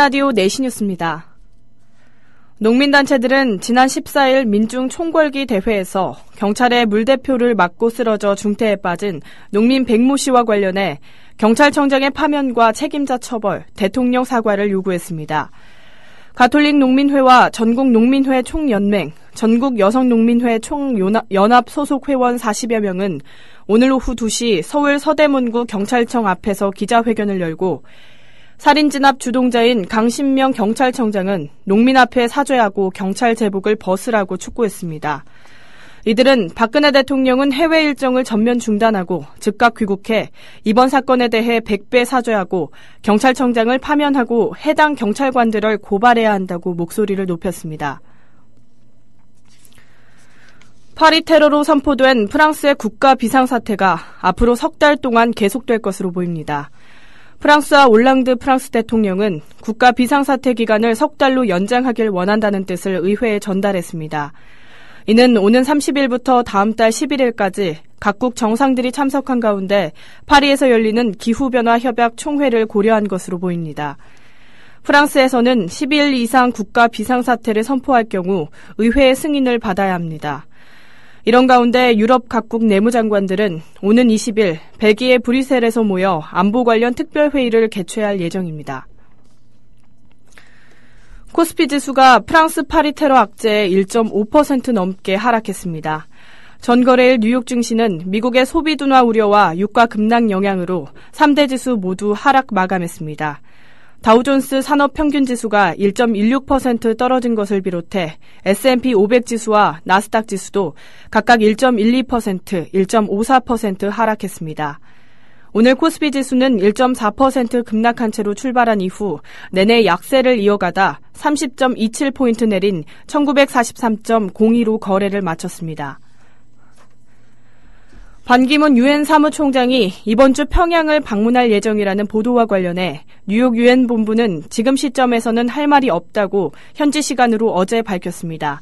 라디오 내신뉴스입니다 농민단체들은 지난 14일 민중 총궐기 대회에서 경찰의 물대표를 맞고 쓰러져 중태에 빠진 농민 백모 씨와 관련해 경찰청장의 파면과 책임자 처벌, 대통령 사과를 요구했습니다. 가톨릭 농민회와 전국 농민회 총연맹, 전국 여성농민회 총연합 소속 회원 40여 명은 오늘 오후 2시 서울 서대문구 경찰청 앞에서 기자회견을 열고 살인 진압 주동자인 강신명 경찰청장은 농민 앞에 사죄하고 경찰 제복을 벗으라고 촉구했습니다. 이들은 박근혜 대통령은 해외 일정을 전면 중단하고 즉각 귀국해 이번 사건에 대해 100배 사죄하고 경찰청장을 파면하고 해당 경찰관들을 고발해야 한다고 목소리를 높였습니다. 파리 테러로 선포된 프랑스의 국가 비상사태가 앞으로 석 달 동안 계속될 것으로 보입니다. 프랑스와 올랑드 프랑스 대통령은 국가 비상사태 기간을 석 달로 연장하길 원한다는 뜻을 의회에 전달했습니다. 이는 오는 30일부터 다음 달 11일까지 각국 정상들이 참석한 가운데 파리에서 열리는 기후변화 협약 총회를 고려한 것으로 보입니다. 프랑스에서는 10일 이상 국가 비상사태를 선포할 경우 의회의 승인을 받아야 합니다. 이런 가운데 유럽 각국 내무장관들은 오는 20일 벨기에 브뤼셀에서 모여 안보 관련 특별회의를 개최할 예정입니다. 코스피 지수가 프랑스 파리 테러 악재에 1.5% 넘게 하락했습니다. 전거래일 뉴욕 증시는 미국의 소비 둔화 우려와 유가 급락 영향으로 3대 지수 모두 하락 마감했습니다. 다우존스 산업 평균 지수가 1.16% 떨어진 것을 비롯해 S&P 500 지수와 나스닥 지수도 각각 1.12%, 1.54% 하락했습니다. 오늘 코스피 지수는 1.4% 급락한 채로 출발한 이후 내내 약세를 이어가다 30.27포인트 내린 1943.02로 거래를 마쳤습니다. 반기문 유엔 사무총장이 이번 주 평양을 방문할 예정이라는 보도와 관련해 뉴욕 유엔 본부는 지금 시점에서는 할 말이 없다고 현지 시간으로 어제 밝혔습니다.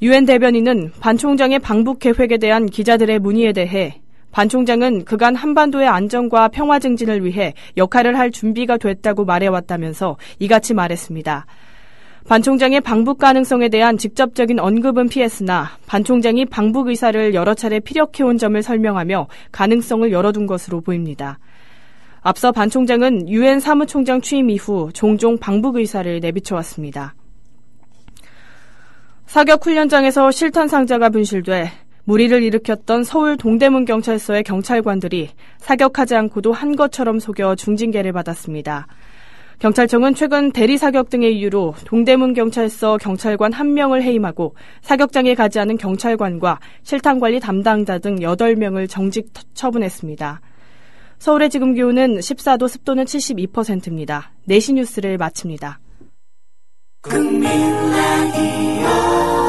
유엔 대변인은 반 총장의 방북 계획에 대한 기자들의 문의에 대해 반 총장은 그간 한반도의 안전과 평화 증진을 위해 역할을 할 준비가 됐다고 말해왔다면서 이같이 말했습니다. 반 총장의 방북 가능성에 대한 직접적인 언급은 피했으나 반 총장이 방북 의사를 여러 차례 피력해온 점을 설명하며 가능성을 열어둔 것으로 보입니다. 앞서 반 총장은 유엔 사무총장 취임 이후 종종 방북 의사를 내비쳐왔습니다. 사격 훈련장에서 실탄 상자가 분실돼 무리를 일으켰던 서울 동대문 경찰서의 경찰관들이 사격하지 않고도 한 것처럼 속여 중징계를 받았습니다. 경찰청은 최근 대리 사격 등의 이유로 동대문 경찰서 경찰관 1명을 해임하고 사격장에 가지 않은 경찰관과 실탄 관리 담당자 등 8명을 정직 처분했습니다. 서울의 지금 기온은 14도, 습도는 72%입니다. 내시 뉴스를 마칩니다. 국민 라디오